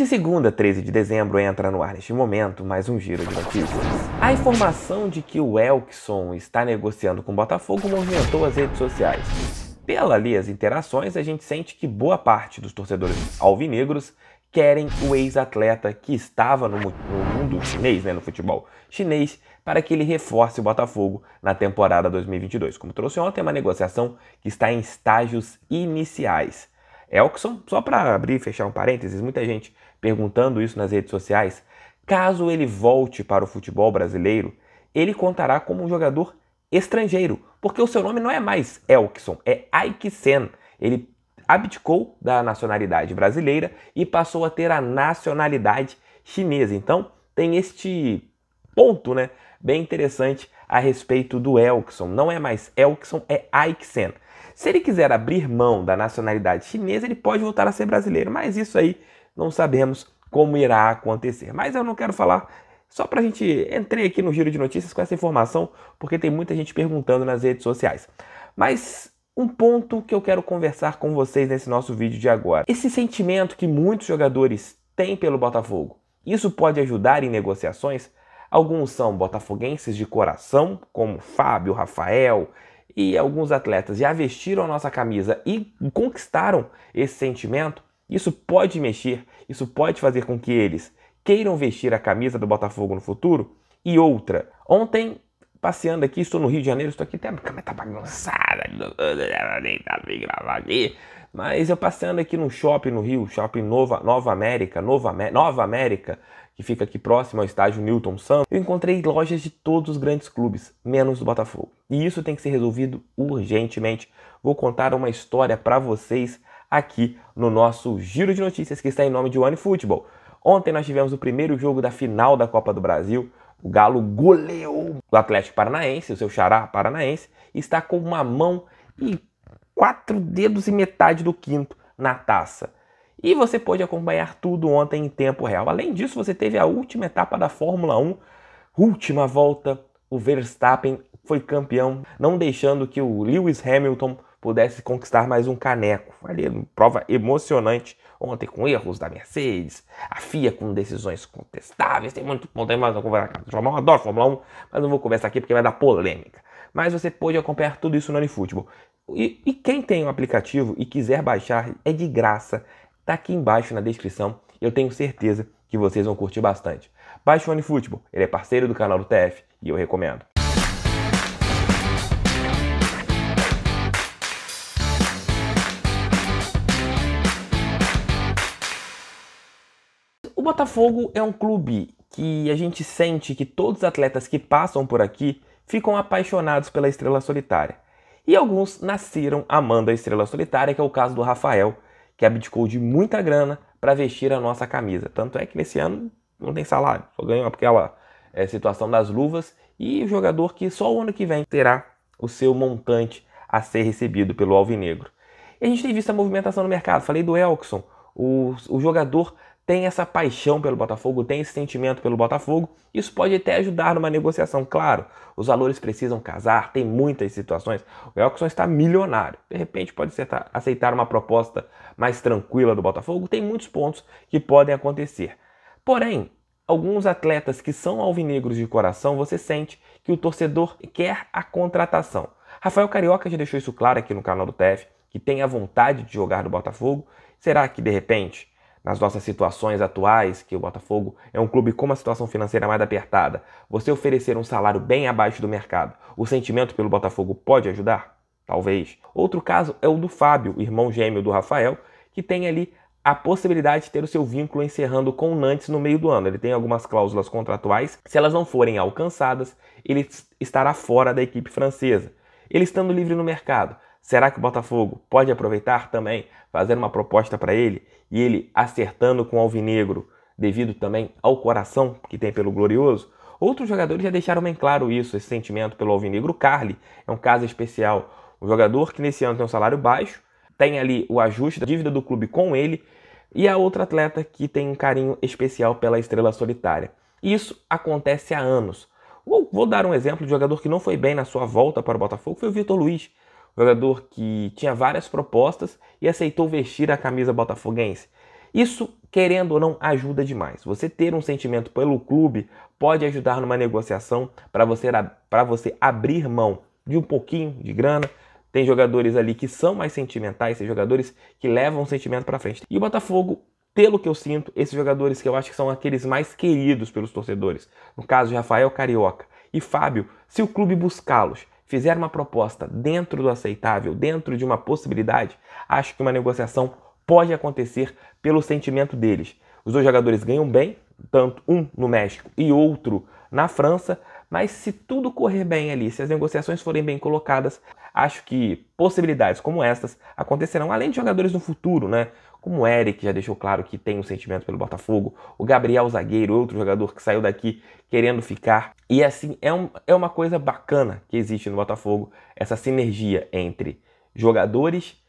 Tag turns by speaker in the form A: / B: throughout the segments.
A: De segunda 13 de dezembro entra no ar neste momento mais um giro de notícias. A informação de que o Elkson está negociando com o Botafogo movimentou as redes sociais. Pela ali as interações, a gente sente que boa parte dos torcedores alvinegros querem o ex-atleta que estava no, no mundo chinês, né, no futebol chinês, para que ele reforce o Botafogo na temporada 2022. Como trouxe ontem, é uma negociação que está em estágios iniciais. Elkson, só para abrir e fechar um parênteses, muita gente perguntando isso nas redes sociais, caso ele volte para o futebol brasileiro, ele contará como um jogador estrangeiro, porque o seu nome não é mais Elkson, é Aiksen. Ele abdicou da nacionalidade brasileira e passou a ter a nacionalidade chinesa. Então, tem este ponto, né, bem interessante a respeito do Elkson. Não é mais Elkson, é Aiksen. Se ele quiser abrir mão da nacionalidade chinesa, ele pode voltar a ser brasileiro, mas isso aí não sabemos como irá acontecer. Mas eu não quero falar só para a gente entrei aqui no giro de notícias com essa informação, porque tem muita gente perguntando nas redes sociais. Mas um ponto que eu quero conversar com vocês nesse nosso vídeo de agora. Esse sentimento que muitos jogadores têm pelo Botafogo, isso pode ajudar em negociações? Alguns são botafoguenses de coração, como Fábio, Rafael e alguns atletas já vestiram a nossa camisa e conquistaram esse sentimento. Isso pode mexer, isso pode fazer com que eles queiram vestir a camisa do Botafogo no futuro. E outra, ontem, passeando aqui, estou no Rio de Janeiro, estou aqui até a câmera tá bagunçada, nem tá bem gravar aqui. Mas eu passeando aqui num shopping no Rio, shopping Nova, Nova América, Nova, Nova América, que fica aqui próximo ao estádio Newton Santos, eu encontrei lojas de todos os grandes clubes, menos do Botafogo. E isso tem que ser resolvido urgentemente. Vou contar uma história para vocês aqui no nosso giro de notícias que está em nome de One Football. Ontem nós tivemos o primeiro jogo da final da Copa do Brasil. O Galo goleou o Atlético Paranaense, o seu xará paranaense, está com uma mão e quatro dedos e metade do quinto na taça. E você pôde acompanhar tudo ontem em tempo real. Além disso, você teve a última etapa da Fórmula 1, última volta. O Verstappen foi campeão, não deixando que o Lewis Hamilton pudesse conquistar mais um caneco. Ali, prova emocionante ontem com erros da Mercedes, a FIA com decisões contestáveis, tem muito ponto aí, mas eu Fórmula 1, adoro Fórmula 1, mas não vou conversar aqui porque vai dar polêmica. Mas você pode acompanhar tudo isso no OneFootball. E, e quem tem o um aplicativo e quiser baixar, é de graça, tá aqui embaixo na descrição, eu tenho certeza que vocês vão curtir bastante. Baixe o OneFootball, ele é parceiro do canal do TF e eu recomendo. O Botafogo é um clube que a gente sente que todos os atletas que passam por aqui ficam apaixonados pela estrela solitária. E alguns nasceram amando a estrela solitária, que é o caso do Rafael, que abdicou de muita grana para vestir a nossa camisa. Tanto é que nesse ano não tem salário, só ganhou aquela é, situação das luvas e o jogador que só o ano que vem terá o seu montante a ser recebido pelo Alvinegro. E a gente tem visto a movimentação no mercado. Falei do Elkson, o, o jogador tem essa paixão pelo Botafogo, tem esse sentimento pelo Botafogo, isso pode até ajudar numa negociação. Claro, os valores precisam casar, tem muitas situações. O Elkson está milionário, de repente pode aceitar uma proposta mais tranquila do Botafogo, tem muitos pontos que podem acontecer. Porém, alguns atletas que são alvinegros de coração, você sente que o torcedor quer a contratação. Rafael Carioca já deixou isso claro aqui no canal do TF, que tem a vontade de jogar no Botafogo. Será que de repente nas nossas situações atuais, que o Botafogo é um clube com uma situação financeira mais apertada, você oferecer um salário bem abaixo do mercado, o sentimento pelo Botafogo pode ajudar? Talvez. Outro caso é o do Fábio, irmão gêmeo do Rafael, que tem ali a possibilidade de ter o seu vínculo encerrando com o Nantes no meio do ano. Ele tem algumas cláusulas contratuais, se elas não forem alcançadas, ele estará fora da equipe francesa. Ele estando livre no mercado, Será que o Botafogo pode aproveitar também, fazer uma proposta para ele e ele acertando com o Alvinegro, devido também ao coração que tem pelo Glorioso? Outros jogadores já deixaram bem claro isso, esse sentimento pelo Alvinegro. O Carly é um caso especial. Um jogador que nesse ano tem um salário baixo, tem ali o ajuste da dívida do clube com ele, e a outra atleta que tem um carinho especial pela estrela solitária. Isso acontece há anos. Vou, dar um exemplo de jogador que não foi bem na sua volta para o Botafogo, foi o Vitor Luiz, jogador que tinha várias propostas e aceitou vestir a camisa botafoguense. Isso, querendo ou não, ajuda demais. Você ter um sentimento pelo clube pode ajudar numa negociação para você, você abrir mão de um pouquinho de grana. Tem jogadores ali que são mais sentimentais, tem jogadores que levam o sentimento para frente. E o Botafogo, pelo que eu sinto, esses jogadores que eu acho que são aqueles mais queridos pelos torcedores, no caso de Rafael Carioca e Fábio, se o clube buscá-los fizer uma proposta dentro do aceitável, dentro de uma possibilidade, acho que uma negociação pode acontecer pelo sentimento deles. Os dois jogadores ganham bem, tanto um no México e outro na França, mas se tudo correr bem ali, se as negociações forem bem colocadas, acho que possibilidades como estas acontecerão, além de jogadores no futuro, né? como o Eric já deixou claro que tem um sentimento pelo Botafogo, o Gabriel Zagueiro, outro jogador que saiu daqui querendo ficar. E assim, é, um, é uma coisa bacana que existe no Botafogo, essa sinergia entre jogadores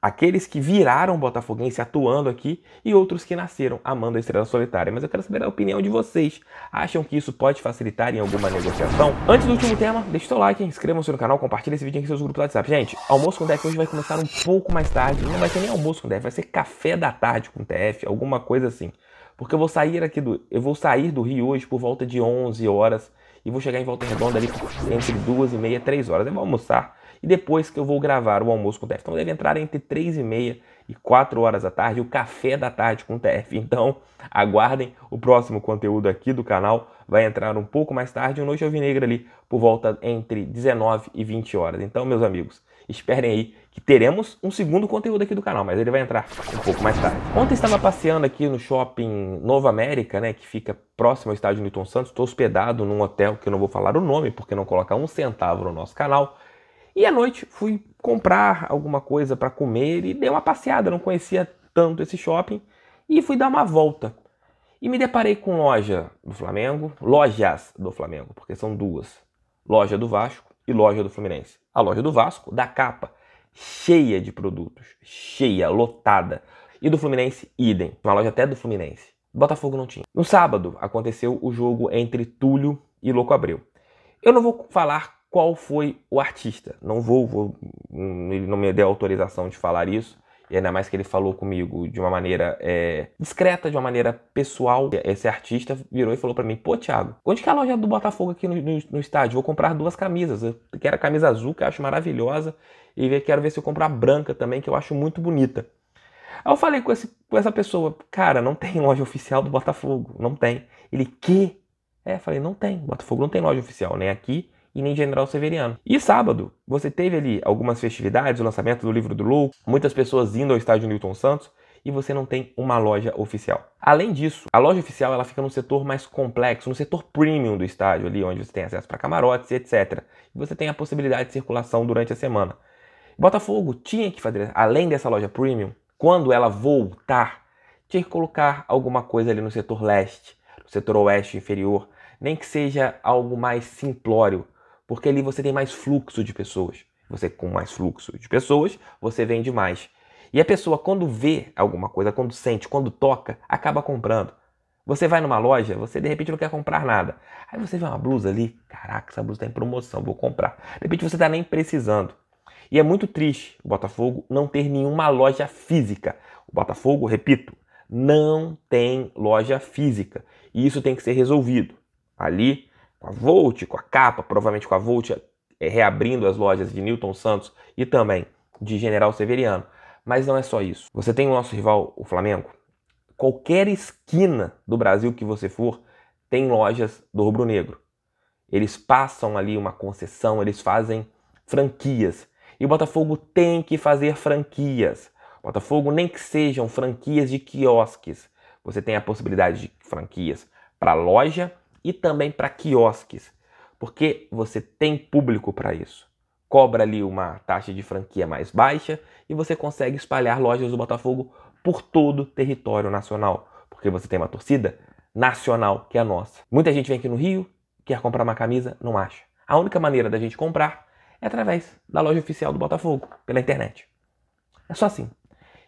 A: aqueles que viraram botafoguense atuando aqui e outros que nasceram amando a estrela solitária. Mas eu quero saber a opinião de vocês. Acham que isso pode facilitar em alguma negociação? Antes do último tema, deixe seu like, inscreva-se no canal, compartilhe esse vídeo em seus grupos do WhatsApp. Gente, almoço com o TF hoje vai começar um pouco mais tarde. Não vai ser nem almoço com o TF, vai ser café da tarde com o TF, alguma coisa assim. Porque eu vou sair aqui do, eu vou sair do Rio hoje por volta de 11 horas e vou chegar em Volta Redonda ali entre duas e meia, três horas. Eu vou almoçar e depois que eu vou gravar o almoço com o TF. Então deve entrar entre 3 e meia e 4 horas da tarde, o café da tarde com o TF. Então aguardem o próximo conteúdo aqui do canal, vai entrar um pouco mais tarde, o Noite Alvinegra ali por volta entre 19 e 20 horas. Então, meus amigos, esperem aí que teremos um segundo conteúdo aqui do canal, mas ele vai entrar um pouco mais tarde. Ontem estava passeando aqui no shopping Nova América, né, que fica próximo ao estádio Newton Santos. Estou hospedado num hotel que eu não vou falar o nome, porque não coloca um centavo no nosso canal. E à noite fui comprar alguma coisa para comer e dei uma passeada, não conhecia tanto esse shopping e fui dar uma volta. E me deparei com loja do Flamengo, lojas do Flamengo, porque são duas: loja do Vasco e loja do Fluminense. A loja do Vasco, da capa, cheia de produtos, cheia, lotada. E do Fluminense, idem. Uma loja até do Fluminense. Botafogo não tinha. No sábado aconteceu o jogo entre Túlio e Louco Abreu. Eu não vou falar qual foi o artista. Não vou, vou, hum, ele não me deu autorização de falar isso. E ainda mais que ele falou comigo de uma maneira é, discreta, de uma maneira pessoal. Esse artista virou e falou para mim: Pô, Thiago, onde que é a loja do Botafogo aqui no, no, no estádio? Vou comprar duas camisas. Eu quero a camisa azul, que eu acho maravilhosa. E quero ver se eu compro a branca também, que eu acho muito bonita. Aí eu falei com, esse, com essa pessoa: Cara, não tem loja oficial do Botafogo. Não tem. Ele, que? É, falei: Não tem. Botafogo não tem loja oficial, nem né? aqui e nem General Severiano. E sábado, você teve ali algumas festividades, o lançamento do livro do Lou, muitas pessoas indo ao estádio Newton Santos e você não tem uma loja oficial. Além disso, a loja oficial ela fica no setor mais complexo, no setor premium do estádio ali, onde você tem acesso para camarotes e etc. E você tem a possibilidade de circulação durante a semana. Botafogo tinha que fazer, além dessa loja premium, quando ela voltar, tinha que colocar alguma coisa ali no setor leste, no setor oeste inferior, nem que seja algo mais simplório, porque ali você tem mais fluxo de pessoas. Você com mais fluxo de pessoas, você vende mais. E a pessoa quando vê alguma coisa, quando sente, quando toca, acaba comprando. Você vai numa loja, você de repente não quer comprar nada. Aí você vê uma blusa ali, caraca, essa blusa tem tá promoção, vou comprar. De repente você está nem precisando. E é muito triste o Botafogo não ter nenhuma loja física. O Botafogo, repito, não tem loja física. E isso tem que ser resolvido. Ali com a Volt, com a capa, provavelmente com a Volt é, reabrindo as lojas de Newton Santos e também de General Severiano. Mas não é só isso. Você tem o nosso rival, o Flamengo. Qualquer esquina do Brasil que você for, tem lojas do Rubro Negro. Eles passam ali uma concessão, eles fazem franquias. E o Botafogo tem que fazer franquias. O Botafogo, nem que sejam franquias de quiosques, você tem a possibilidade de franquias para loja e também para quiosques, porque você tem público para isso. Cobra ali uma taxa de franquia mais baixa e você consegue espalhar lojas do Botafogo por todo o território nacional, porque você tem uma torcida nacional que é a nossa. Muita gente vem aqui no Rio, quer comprar uma camisa, não acha. A única maneira da gente comprar é através da loja oficial do Botafogo, pela internet. É só assim.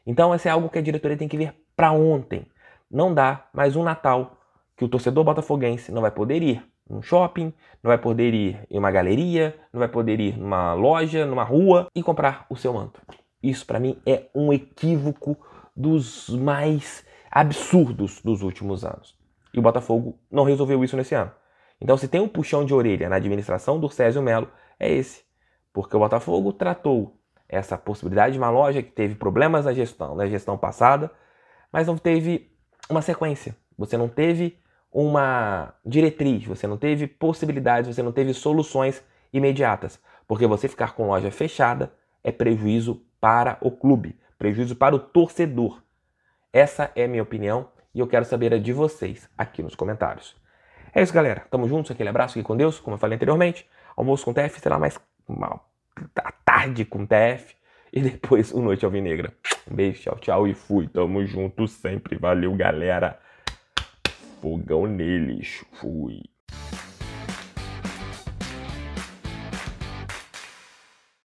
A: Então, esse é algo que a diretoria tem que ver para ontem. Não dá mais um Natal que o torcedor botafoguense não vai poder ir num shopping, não vai poder ir em uma galeria, não vai poder ir numa loja, numa rua e comprar o seu manto. Isso para mim é um equívoco dos mais absurdos dos últimos anos. E o Botafogo não resolveu isso nesse ano. Então, se tem um puxão de orelha na administração do Césio Melo, é esse. Porque o Botafogo tratou essa possibilidade de uma loja que teve problemas na gestão, na gestão passada, mas não teve uma sequência. Você não teve uma diretriz, você não teve possibilidades, você não teve soluções imediatas, porque você ficar com loja fechada é prejuízo para o clube, prejuízo para o torcedor. Essa é a minha opinião e eu quero saber a de vocês aqui nos comentários. É isso, galera. Tamo juntos, aquele abraço aqui com Deus, como eu falei anteriormente. Almoço com TF, será mais uma tarde com TF e depois o Noite Alvinegra. Um beijo, tchau, tchau e fui. Tamo junto sempre. Valeu, galera fogão neles. Fui.